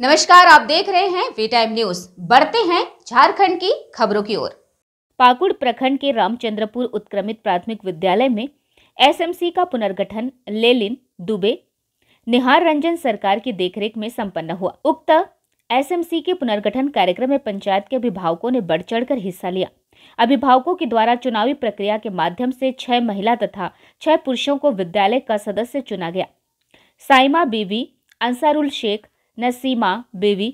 नमस्कार आप देख रहे हैं वी टाइम न्यूज बढ़ते हैं झारखंड की खबरों की ओर पाकुड़ प्रखंड के रामचंद्रपुर उत्क्रमित प्राथमिक विद्यालय में एसएमसी का पुनर्गठन लेलिन दुबे निहार रंजन सरकार की देखरेख में संपन्न हुआ उक्त एसएमसी के पुनर्गठन कार्यक्रम में पंचायत के अभिभावकों ने बढ़ चढ़कर हिस्सा लिया अभिभावकों के द्वारा चुनावी प्रक्रिया के माध्यम से छह महिला तथा छह पुरुषों को विद्यालय का सदस्य चुना गया साइमा बीवी अंसारुल शेख नसीमा बीवी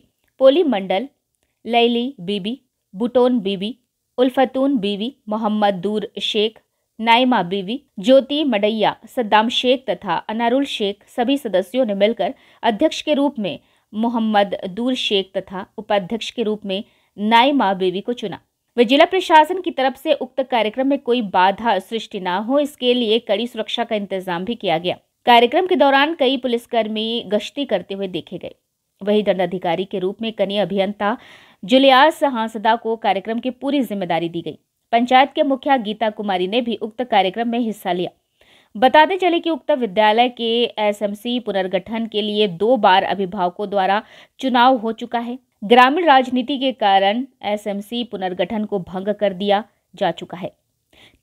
मंडल लैली बीबी बुटोन बीबी उल्फतून बीवी मोहम्मद दूर शेख नाइमा बीवी ज्योति मडैया सद्दाम शेख तथा अनारुल शेख सभी सदस्यों ने मिलकर अध्यक्ष के रूप में मोहम्मद दूर शेख तथा उपाध्यक्ष के रूप में नाइमा बीवी को चुना वे जिला प्रशासन की तरफ से उक्त कार्यक्रम में कोई बाधा सृष्टि न हो इसके लिए कड़ी सुरक्षा का इंतजाम भी किया गया कार्यक्रम के दौरान कई पुलिसकर्मी गश्ती करते हुए देखे गए वही दंडाधिकारी के रूप में कनीय अभियंता जुलियास हांसदा को कार्यक्रम की पूरी जिम्मेदारी दी गई पंचायत के मुखिया गीता कुमारी ने भी उक्त कार्यक्रम में हिस्सा लिया बताते चले कि उक्त विद्यालय के एसएमसी पुनर्गठन के लिए दो बार अभिभावकों द्वारा चुनाव हो चुका है ग्रामीण राजनीति के कारण एसएमसी पुनर्गठन को भंग कर दिया जा चुका है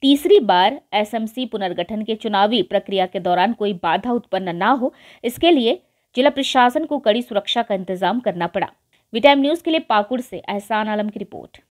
तीसरी बार एसएमसी पुनर्गठन के चुनावी प्रक्रिया के दौरान कोई बाधा उत्पन्न ना हो इसके लिए जिला प्रशासन को कड़ी सुरक्षा का इंतजाम करना पड़ा वी न्यूज के लिए पाकुड़ से एहसान आलम की रिपोर्ट